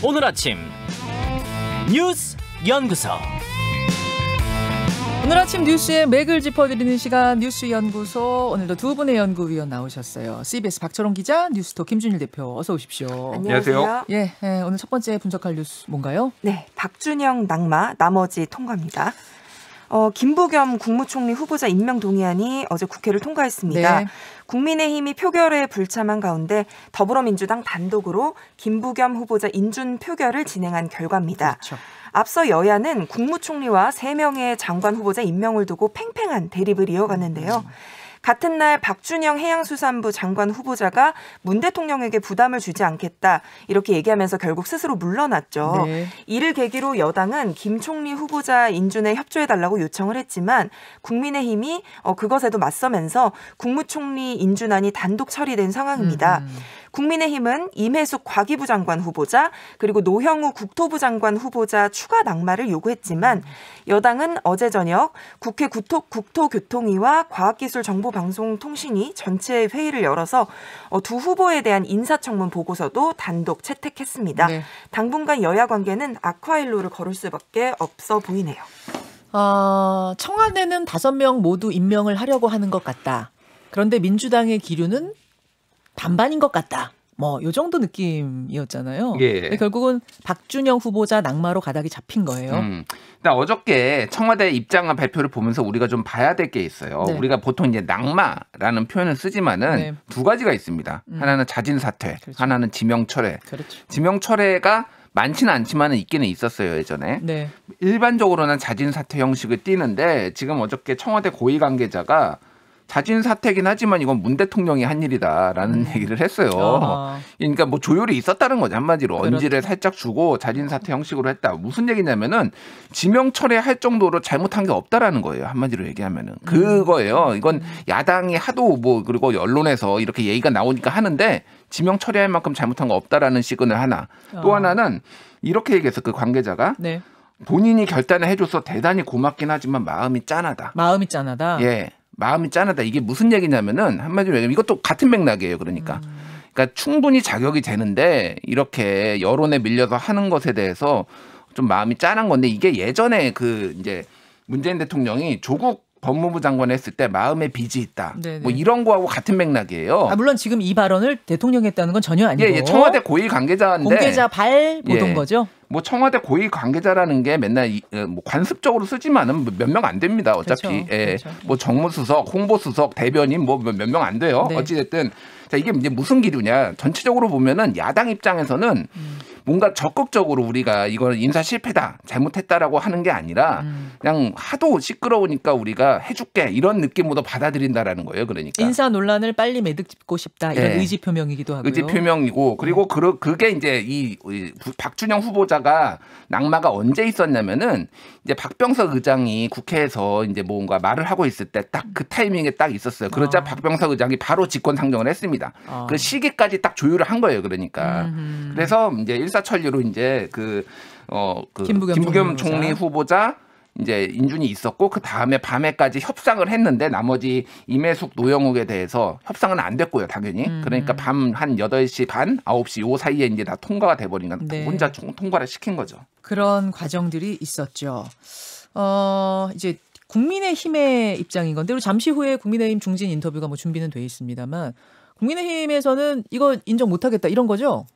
오늘 아침 뉴스 연구소 오늘 아침 뉴스의 맥을 짚어드리는 시간 뉴스 연구소 오늘도 두 분의 연구위원 나오셨어요. CBS 박철원 기자, 뉴스톱 김준일 대표 어서 오십시오. 안녕하세요. 예, 예, 오늘 첫 번째 분석할 뉴스 뭔가요? 네, 박준영 낙마 나머지 통과입니다. 어, 김부겸 국무총리 후보자 임명 동의안이 어제 국회를 통과했습니다. 네. 국민의힘이 표결에 불참한 가운데 더불어민주당 단독으로 김부겸 후보자 인준 표결을 진행한 결과입니다. 그렇죠. 앞서 여야는 국무총리와 3명의 장관 후보자 임명을 두고 팽팽한 대립을 이어갔는데요. 음. 음. 같은 날 박준영 해양수산부 장관 후보자가 문 대통령에게 부담을 주지 않겠다 이렇게 얘기하면서 결국 스스로 물러났죠. 네. 이를 계기로 여당은 김 총리 후보자 인준에 협조해달라고 요청을 했지만 국민의힘이 어, 그것에도 맞서면서 국무총리 인준안이 단독 처리된 상황입니다. 음. 국민의힘은 임혜숙 과기부 장관 후보자 그리고 노형우 국토부 장관 후보자 추가 낙마를 요구했지만 여당은 어제 저녁 국회 국토, 국토교통위와 과학기술정보방송통신위 전체 회의를 열어서 어, 두 후보에 대한 인사청문 보고서도 단독 채택했습니다. 네. 당분간 여야 관계는 아쿠아일로를 걸을 수밖에 없어 보이네요. 어, 청와대는 다섯 명 모두 임명을 하려고 하는 것 같다. 그런데 민주당의 기류는 반반인 것 같다. 뭐, 요 정도 느낌이었잖아요. 예. 결국은 박준영 후보자 낙마로 가닥이 잡힌 거예요. 음. 일단 그러니까 어저께 청와대 입장과 발표를 보면서 우리가 좀 봐야 될 게 있어요. 네. 우리가 보통 이제 낙마라는 표현을 쓰지만은 네. 두 가지가 있습니다. 음. 하나는 자진 사퇴, 그렇죠. 하나는 지명 철회. 그렇죠. 지명 철회가 많지는 않지만은 있기는 있었어요 예전에. 네. 일반적으로는 자진 사퇴 형식을 띄는데 지금 어저께 청와대 고위 관계자가 자진 사퇴긴 하지만 이건 문 대통령이 한 일이다라는 음. 얘기를 했어요. 아. 그러니까 뭐 조율이 있었다는 거죠 한마디로 그렇죠. 언지를 살짝 주고 자진 사퇴 형식으로 했다. 무슨 얘기냐면은 지명 철회할 정도로 잘못한 게 없다라는 거예요 한마디로 얘기하면은 음. 그거예요. 이건 음. 야당이 하도 뭐 그리고 언론에서 이렇게 얘기가 나오니까 하는데 지명 철회할 만큼 잘못한 거 없다라는 시그널 하나. 또 어. 하나는 이렇게 얘기해서 그 관계자가. 네. 본인이 결단을 해줘서 대단히 고맙긴 하지만 마음이 짠하다. 마음이 짠하다. 예, 마음이 짠하다 이게 무슨 얘기냐면은 한마디로 얘기하면 이것도 같은 맥락이에요. 그러니까. 음. 그러니까 충분히 자격이 되는데 이렇게 여론에 밀려서 하는 것에 대해서 좀 마음이 짠한 건데 이게 예전에 그 이제 문재인 대통령이 조국 법무부 장관 했을 때마음의 빚이 있다. 네네. 뭐 이런 거하고 같은 맥락이에요. 아, 물론 지금 이 발언을 대통령이 했다는 건 전혀 아니고. 예, 예 청와대 고위 관계자인데 공개자 발보던 예. 거죠. 뭐 청와대 고위 관계자라는 게 맨날 이, 어, 뭐 관습적으로 쓰지만은 뭐 몇명 안 됩니다. 그렇죠. 어차피 그쵸, 예. 그쵸. 그렇죠. 뭐 정무수석, 홍보수석, 대변인 뭐 몇 명 안 돼요. 네. 어찌 됐든 자 이게 이제 무슨 기류냐 전체적으로 보면은 야당 입장에서는 음. 뭔가 적극적으로 우리가 이거는 인사 실패다 잘못했다라고 하는 게 아니라 음. 그냥 하도 시끄러우니까 우리가 해줄게 이런 느낌으로 받아들인다라는 거예요. 그러니까 인사 논란을 빨리 매듭고 싶다 이런 네. 의지 표명이기도 하고요. 의지 표명이고 그리고 음. 그 그게 이제 이 박준영 후보자가 낙마가 언제 있었냐면은 이제 박병석 의장이 국회에서 이제 뭔가 말을 하고 있을 때 딱 그 타이밍에 딱 있었어요. 그러자 어. 박병석 의장이 바로 직권 상정을 했습니다. 어. 그 시기까지 딱 조율을 한 거예요. 그러니까 음흠. 그래서 이제 일사 역사 철리로 이제 그 어, 그 김부겸, 김부겸 총리, 후보자 이제 인준이 있었고 그 다음에 밤에까지 협상을 했는데 나머지 임혜숙 노영욱에 대해서 협상은 안 됐고요 당연히 음. 그러니까 밤 한8시 반, 9시요 사이에 이제 다 통과가 돼버린 건 네. 혼자 통과를 시킨 거죠. 그런 과정들이 있었죠. 어 이제 국민의힘의 입장인 건데 그 잠시 후에 국민의힘 중진 인터뷰가 뭐 준비는 돼 있습니다만 국민의힘에서는 이거 인정 못하겠다 이런 거죠?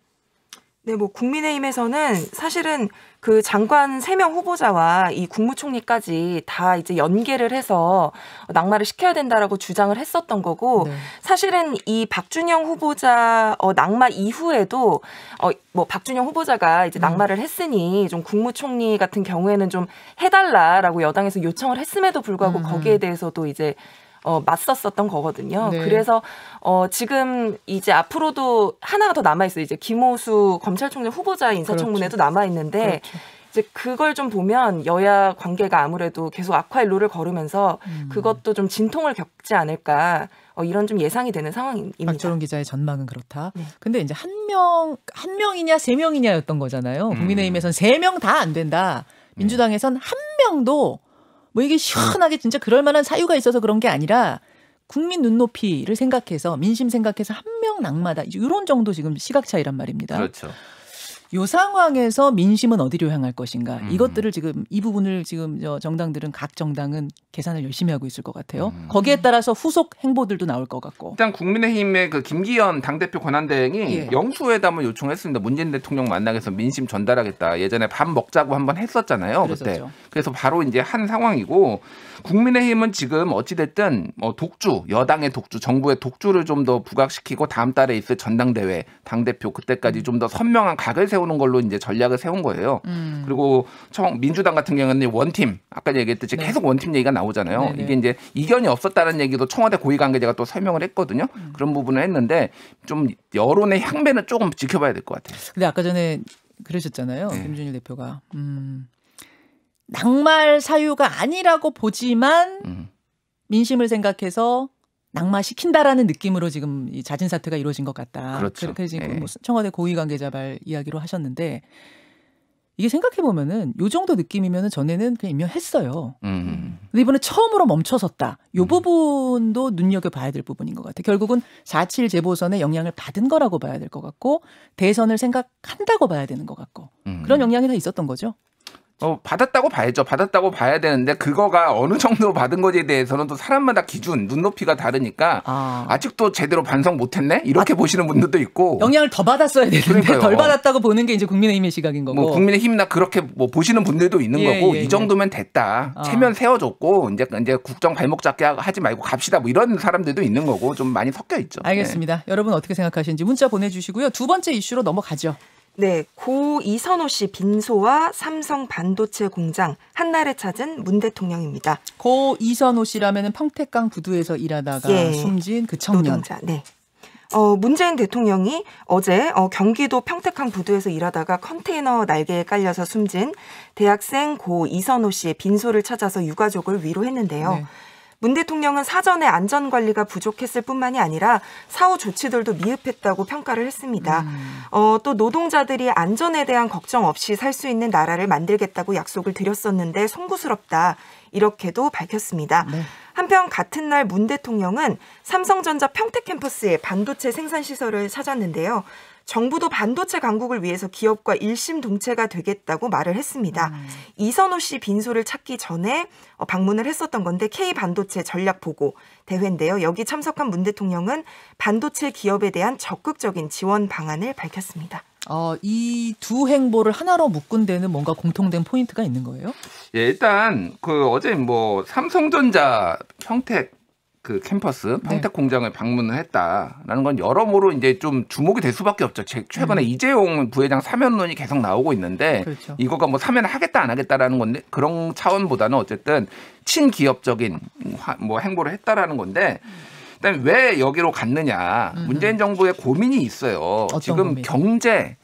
네, 뭐 국민의힘에서는 사실은 그 장관 3명 후보자와 이 국무총리까지 다 이제 연계를 해서 낙마를 시켜야 된다라고 주장을 했었던 거고 네. 사실은 이 박준영 후보자 어, 낙마 이후에도 어, 뭐 박준영 후보자가 이제 음. 낙마를 했으니 좀 국무총리 같은 경우에는 좀 해달라라고 여당에서 요청을 했음에도 불구하고 음, 음. 거기에 대해서도 이제 어, 맞섰었던 거거든요. 네. 그래서 어, 지금 이제 앞으로도 하나가 더 남아 있어 요 이제 김호수 검찰총장 후보자 인사청문회도 그렇죠. 남아 있는데 그렇죠. 이제 그걸 좀 보면 여야 관계가 아무래도 계속 악화의로를 걸으면서 음. 그것도 좀 진통을 겪지 않을까 어, 이런 좀 예상이 되는 상황입니다. 박철웅 기자의 전망은 그렇다. 네. 근데 이제 한 명, 한 명이냐 세 명이냐였던 거잖아요. 음. 국민의힘에선 세명 다 안 된다. 민주당에선 한 명도 뭐 이게 시원하게 진짜 그럴 만한 사유가 있어서 그런 게 아니라 국민 눈높이를 생각해서 민심 생각해서 한 명 낙마다 이런 정도 지금 시각 차이란 말입니다. 그렇죠. 요 상황에서 민심은 어디로 향할 것인가 음. 이것들을 지금 이 부분을 지금 정당들은 각 정당은 계산을 열심히 하고 있을 것 같아요. 음. 거기에 따라서 후속 행보들도 나올 것 같고. 일단 국민의힘의 그 김기현 당대표 권한대행이 예. 영수회담을 요청했습니다. 문재인 대통령 만나게서 민심 전달하겠다. 예전에 밥 먹자고 한 번 했었잖아요. 그랬었죠. 그때 그래서 바로 이제 한 상황이고 국민의힘은 지금 어찌됐든 뭐 독주 여당의 독주 정부의 독주를 좀 더 부각시키고 다음 달에 있을 전당대회 당대표 그때까지 음. 좀더 선명한 각을 세워. 세우는 걸로 이제 전략을 세운 거예요. 음. 그리고 청 민주당 같은 경우는 원팀 아까 얘기했듯이 네. 계속 원팀 얘기가 나오잖아요. 네네. 네. 이게 이제 이견이 없었다는 얘기도 청와대 고위 관계자가 또 설명을 했거든요. 음. 그런 부분을 했는데 좀 여론의 향배는 조금 지켜봐야 될 것 같아요. 근데 아까 전에 그러셨잖아요. 네. 김준일 대표가 음. 낙말 사유가 아니라고 보지만 음. 민심을 생각해서 낙마시킨다라는 느낌으로 지금 이 자진 사퇴가 이루어진 것 같다. 그렇죠. 게 지금 예. 뭐 청와대 고위 관계자발 이야기로 하셨는데 이게 생각해 보면은 요 정도 느낌이면은 전에는 그냥 임명했어요. 음. 근데 이번에 처음으로 멈춰섰다. 요 음. 부분도 눈여겨 봐야 될 부분인 것 같아요. 결국은 4.7 재보선에 영향을 받은 거라고 봐야 될 것 같고 대선을 생각한다고 봐야 되는 것 같고 음. 그런 영향이 다 있었던 거죠. 어, 받았다고 봐야죠. 받았다고 봐야 되는데 그거가 어느 정도 받은 것에 대해서는 또 사람마다 기준, 눈높이가 다르니까 아. 직도 제대로 반성 못했네 이렇게 아. 보시는 분들도 있고 영향을 더 받았어야 되는데 그덜 받았다고 보는 게 이제 국민의힘의 시각인 거고 뭐 국민의힘이나 그렇게 뭐 보시는 분들도 있는 예, 거고 예, 이 예. 정도면 됐다 아. 체면 세워줬고 이제 이제 국정 발목 잡게 하지 말고 갑시다 뭐 이런 사람들도 있는 거고 좀 많이 섞여 있죠. 알겠습니다. 네. 여러분 어떻게 생각하시는지 문자 보내주시고요. 두 번째 이슈로 넘어가죠. 네, 고 이선호 씨 빈소와 삼성 반도체 공장 한날에 찾은 문 대통령입니다. 고 이선호 씨라면은 평택강 부두에서 일하다가 예, 숨진 그 청년. 노동자, 네. 어, 문재인 대통령이 어제 어, 경기도 평택항 부두에서 일하다가 컨테이너 날개에 깔려서 숨진 대학생 고 이선호 씨의 빈소를 찾아서 유가족을 위로했는데요. 네. 문 대통령은 사전에 안전관리가 부족했을 뿐만이 아니라 사후 조치들도 미흡했다고 평가를 했습니다. 음. 어, 또 노동자들이 안전에 대한 걱정 없이 살 수 있는 나라를 만들겠다고 약속을 드렸었는데 송구스럽다. 이렇게도 밝혔습니다. 네. 한편 같은 날 문 대통령은 삼성전자 평택 캠퍼스에 반도체 생산 시설을 찾았는데요. 정부도 반도체 강국을 위해서 기업과 일심동체가 되겠다고 말을 했습니다. 음. 이선호 씨 빈소를 찾기 전에 어, 방문을 했었던 건데 K 반도체 전략 보고 대회인데요. 여기 참석한 문 대통령은 반도체 기업에 대한 적극적인 지원 방안을 밝혔습니다. 어, 이두 행보를 하나로 묶은 데는 뭔가 공통된 포인트가 있는 거예요? 예, 일단 그 어제 뭐 삼성전자 평택 그 캠퍼스 네. 평택 공장을 방문을 했다라는 건 여러모로 이제 좀 주목이 될 수밖에 없죠. 최근에 음. 이재용 부회장 사면론이 계속 나오고 있는데 그렇죠. 이거가 뭐 사면을 하겠다 안 하겠다라는 건데 그런 차원보다는 어쨌든 친기업적인 뭐 행보를 했다라는 건데 그다음에 왜 여기로 갔느냐 음. 문재인 정부의 고민이 있어요. 지금 고민? 경제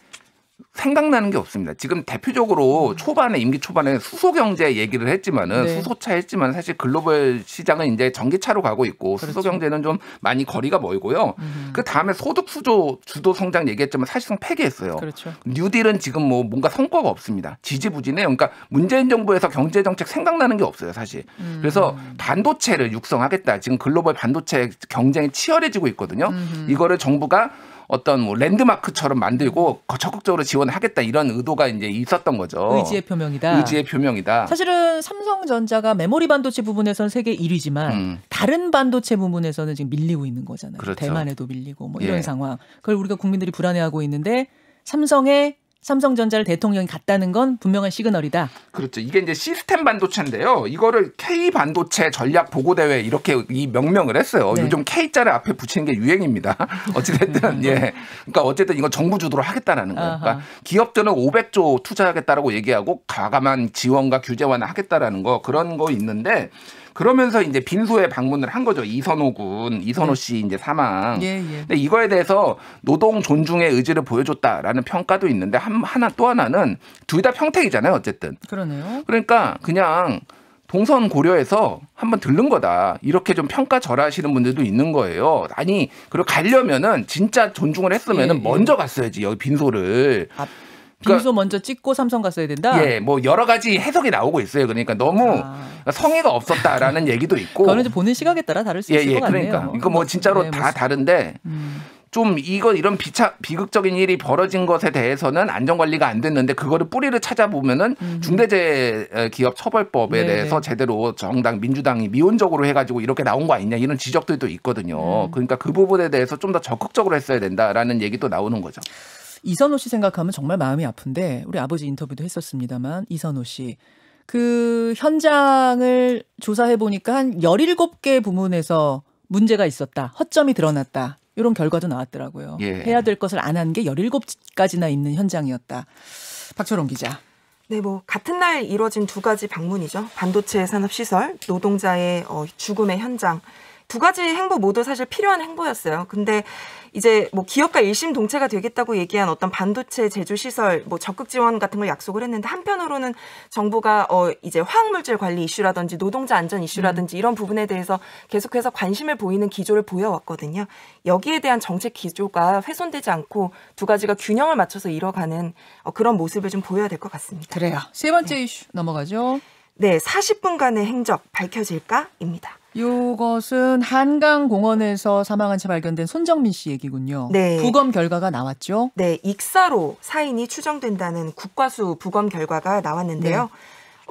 생각나는 게 없습니다. 지금 대표적으로 음. 초반에 임기 초반에 수소 경제 얘기를 했지만은 네. 수소차 했지만 사실 글로벌 시장은 이제 전기차로 가고 있고 그렇죠. 수소 경제는 좀 많이 거리가 멀고요. 음. 그 다음에 소득 수조 주도 성장 얘기했지만 사실상 폐기했어요. 그렇죠. 뉴딜은 지금 뭐 뭔가 성과가 없습니다. 지지부진해요. 그러니까 문재인 정부에서 경제 정책 생각나는 게 없어요, 사실. 음. 그래서 반도체를 육성하겠다. 지금 글로벌 반도체 경쟁이 치열해지고 있거든요. 음. 이거를 정부가 어떤 뭐 랜드마크처럼 만들고 적극적으로 지원하겠다 이런 의도가 이제 있었던 거죠. 의지의 표명이다. 의지의 표명이다. 사실은 삼성전자가 메모리 반도체 부분에서는 세계 1위지만 음. 다른 반도체 부분에서는 지금 밀리고 있는 거잖아요. 그렇죠. 대만에도 밀리고 뭐 이런 예. 상황. 그걸 우리가 국민들이 불안해하고 있는데 삼성의 삼성전자를 대통령이 갔다는 건 분명한 시그널이다. 그렇죠. 이게 이제 시스템 반도체인데요. 이거를 K 반도체 전략 보고 대회 이렇게 이 명명을 했어요. 네. 요즘 K자를 앞에 붙이는 게 유행입니다. 어찌됐든 음. 예. 그러니까 어쨌든 이건 정부 주도로 하겠다라는 거예요. 그러니까 기업들은 500조 투자하겠다라고 얘기하고 과감한 지원과 규제 완화하겠다라는 거 그런 거 있는데 그러면서 이제 빈소에 방문을 한 거죠. 이선호 군, 이선호 네. 씨 이제 사망. 예, 예. 근데 이거에 대해서 노동 존중의 의지를 보여줬다라는 평가도 있는데 한, 하나 또 하나는 둘 다 평택이잖아요. 어쨌든. 그러네요. 그러니까 그냥 동선 고려해서 한번 들른 거다. 이렇게 좀 평가 절하시는 분들도 있는 거예요. 아니, 그리고 가려면은 진짜 존중을 했으면은 예, 예. 먼저 갔어야지. 여기 빈소를. 앞. 아, 그러니까 먼저 찍고 삼성 갔어야 된다. 예, 뭐 여러 가지 해석이 나오고 있어요. 그러니까 너무 아. 그러니까 성의가 없었다라는 얘기도 있고. 그거는 이제 보는 시각에 따라 다를 수 예, 있을 예, 것 그러니까. 같네요. 그러니까, 그러니까 뭐 네, 진짜로 네, 뭐 다무 다른데. 음. 좀이거 이런 비차 비극적인 일이 벌어진 것에 대해서는 안전 관리가 안 됐는데 그거를 뿌리를 찾아보면은 음. 중대재해 기업 처벌법에 네, 네. 대해서 제대로 정당 민주당이 미온적으로 해가지고 이렇게 나온 거 아니냐 이런 지적들도 있거든요. 음. 그러니까 그 부분에 대해서 좀 더 적극적으로 했어야 된다라는 얘기도 나오는 거죠. 이선호 씨 생각하면 정말 마음이 아픈데 우리 아버지 인터뷰도 했었습니다만 이선호 씨. 그 현장을 조사해 보니까 한 17개 부문에서 문제가 있었다. 허점이 드러났다. 이런 결과도 나왔더라고요. 예. 해야 될 것을 안 한게 17가지나 있는 현장이었다. 박철원 기자. 네, 뭐 같은 날 이뤄진 두 가지 방문이죠. 반도체 산업 시설, 노동자의 어, 죽음의 현장. 두 가지 행보 모두 사실 필요한 행보였어요. 근데 이제 뭐 기업과 일심 동체가 되겠다고 얘기한 어떤 반도체 제조 시설 뭐 적극 지원 같은 걸 약속을 했는데 한편으로는 정부가 어 이제 화학물질 관리 이슈라든지 노동자 안전 이슈라든지 이런 부분에 대해서 계속해서 관심을 보이는 기조를 보여왔거든요. 여기에 대한 정책 기조가 훼손되지 않고 두 가지가 균형을 맞춰서 이뤄가는 어 그런 모습을 좀 보여야 될 것 같습니다. 그래요. 세 번째 네. 이슈 넘어가죠. 네, 40분간의 행적 밝혀질까입니다. 이것은 한강공원에서 사망한 채 발견된 손정민 씨 얘기군요. 네. 부검 결과가 나왔죠? 네, 익사로 사인이 추정된다는 국과수 부검 결과가 나왔는데요. 네.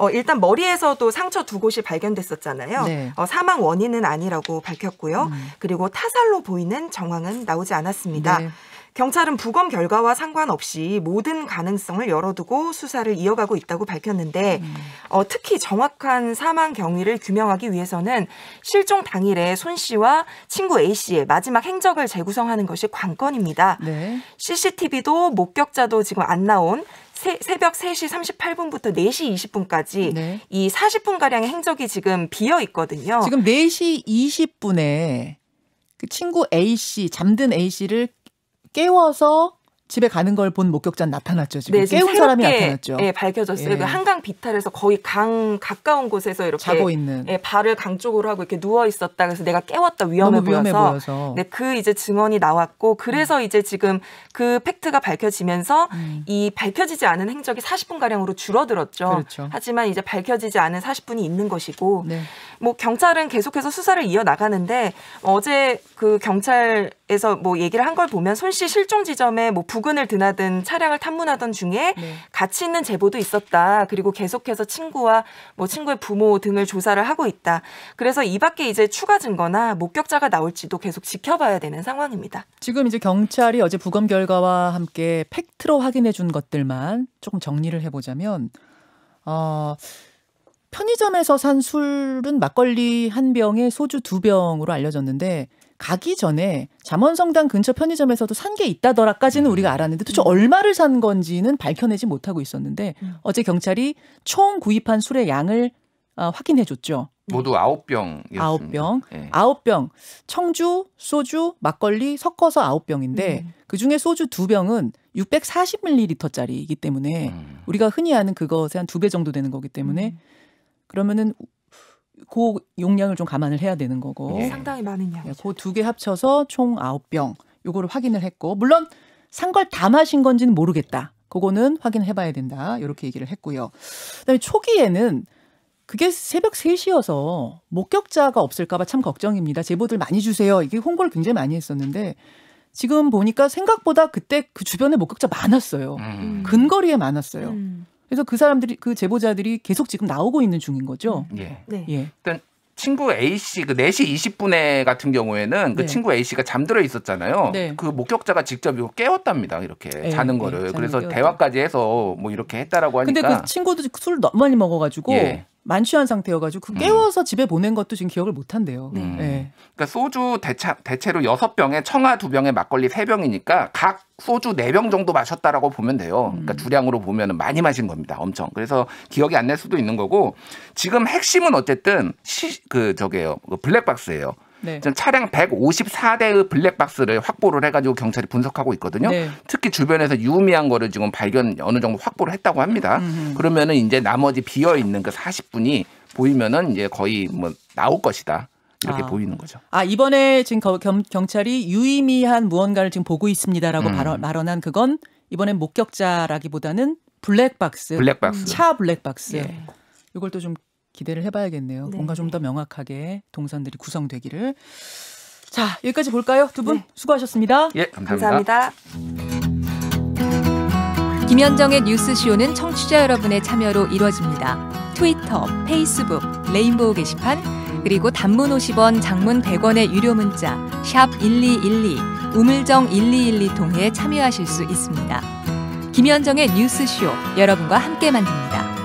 어, 일단 머리에서도 상처 두 곳이 발견됐었잖아요. 네. 어, 사망 원인은 아니라고 밝혔고요. 음. 그리고 타살로 보이는 정황은 나오지 않았습니다. 네. 경찰은 부검 결과와 상관없이 모든 가능성을 열어두고 수사를 이어가고 있다고 밝혔는데 음. 어, 특히 정확한 사망 경위를 규명하기 위해서는 실종 당일에 손 씨와 친구 A 씨의 마지막 행적을 재구성하는 것이 관건입니다. 네. CCTV도 목격자도 지금 안 나온 세, 새벽 3시 38분부터 4시 20분까지 네. 이 40분가량의 행적이 지금 비어 있거든요. 지금 4시 20분에 그 친구 A 씨, 잠든 A 씨를 깨워서 집에 가는 걸 본 목격자는 나타났죠. 지금 네, 지금 깨 사람이 나타났죠. 네, 밝혀졌어요. 예. 그 한강 비탈에서 거의 강 가까운 곳에서 이렇게 자고 있는 예, 발을 강 쪽으로 하고 이렇게 누워 있었다. 그래서 내가 깨웠다 위험해, 위험해 보여서. 보여서. 네, 그 이제 증언이 나왔고 그래서 음. 이제 지금 그 팩트가 밝혀지면서 음. 이 밝혀지지 않은 행적이 40분 가량으로 줄어들었죠. 그렇죠. 하지만 이제 밝혀지지 않은 40분이 있는 것이고 네. 뭐 경찰은 계속해서 수사를 이어 나가는데 어제 그 경찰 에서 뭐 얘기를 한 걸 보면 손씨 실종 지점에 뭐 부근을 드나든 차량을 탐문하던 중에 네. 같이 있는 제보도 있었다. 그리고 계속해서 친구와 뭐 친구의 부모 등을 조사를 하고 있다. 그래서 이 밖에 이제 추가 증거나 목격자가 나올지도 계속 지켜봐야 되는 상황입니다. 지금 이제 경찰이 어제 부검 결과와 함께 팩트로 확인해 준 것들만 조금 정리를 해보자면 어. 편의점에서 산 술은 막걸리 한 병에 소주 두 병으로 알려졌는데 가기 전에 잠원성당 근처 편의점에서도 산 게 있다더라까지는 우리가 알았는데 도대체 얼마를 산 건지는 밝혀내지 못하고 있었는데 음. 어제 경찰이 총 구입한 술의 양을 어, 확인해 줬죠. 모두 아홉 병이었습니다. 아홉 병. 예. 아홉 병. 청주, 소주, 막걸리 섞어서 아홉 병인데 음. 그 중에 소주 두 병은 640ml짜리이기 때문에 음. 우리가 흔히 아는 그것의 한두 배 정도 되는 거기 때문에 음. 그러면은 그 용량을 좀 감안을 해야 되는 거고 예. 상당히 많은 양. 예, 그두 개 합쳐서 총 아홉 병 요거를 확인을 했고 물론 산 걸 다 마신 건지는 모르겠다. 그거는 확인해 봐야 된다. 이렇게 얘기를 했고요. 그다음에 초기에는 그게 새벽 3시여서 목격자가 없을까 봐 참 걱정입니다. 제보들 많이 주세요. 이게 홍보를 굉장히 많이 했었는데 지금 보니까 생각보다 그때 그 주변에 목격자 많았어요. 음. 근거리에 많았어요. 음. 그래서 그 사람들이 그 제보자들이 계속 지금 나오고 있는 중인 거죠. 음. 예. 네. 예. 일단 네. 그러니까 친구 A 씨그 4시 20분에 같은 경우에는 그 네. 친구 A 씨가 잠들어 있었잖아요. 네. 그 목격자가 직접 이거 깨웠답니다. 이렇게 네, 자는 네. 거를. 그래서 깨웠죠. 대화까지 해서 뭐 이렇게 했다라고 하니까. 근데 그 친구도 술 너무 많이 먹어 가지고 예. 만취한 상태여가지고 그 깨워서 음. 집에 보낸 것도 지금 기억을 못한대요. 네. 네. 그러니까 소주 대차, 대체로 여섯 병에 청아 두 병에 막걸리 세 병이니까 각 소주 네 병 정도 마셨다라고 보면 돼요. 그러니까 음. 주량으로 보면 많이 마신 겁니다. 엄청. 그래서 기억이 안 날 수도 있는 거고 지금 핵심은 어쨌든 시, 그 저게요. 그 블랙박스예요. 네. 차량 154대의 블랙박스를 확보를 해가지고 경찰이 분석하고 있거든요. 네. 특히 주변에서 유의미한 거를 지금 발견 어느 정도 확보를 했다고 합니다. 음흠. 음. 그러면은 이제 나머지 비어 있는 그 40분이 보이면은 이제 거의 뭐 나올 것이다. 이렇게 아. 보이는 거죠. 아 이번에 지금 거, 경찰이 유의미한 무언가를 지금 보고 있습니다라고 음. 발언, 발언한 그건 이번엔 목격자라기보다는 블랙박스, 블랙박스, 차 블랙박스. 예. 이걸 또좀 기대를 해봐야겠네요. 네. 뭔가 좀 더 명확하게 동선들이 구성되기를. 자, 여기까지 볼까요? 두분 네. 수고하셨습니다. 예, 감사합니다. 감사합니다. 김현정의 뉴스쇼는 청취자 여러분의 참여로 이루어집니다. 트위터, 페이스북, 레인보우 게시판, 그리고 단문 50원, 장문 100원의 유료 문자 샵 1212, 우물정 1212 통해 참여하실 수 있습니다. 김현정의 뉴스쇼 여러분과 함께 만듭니다.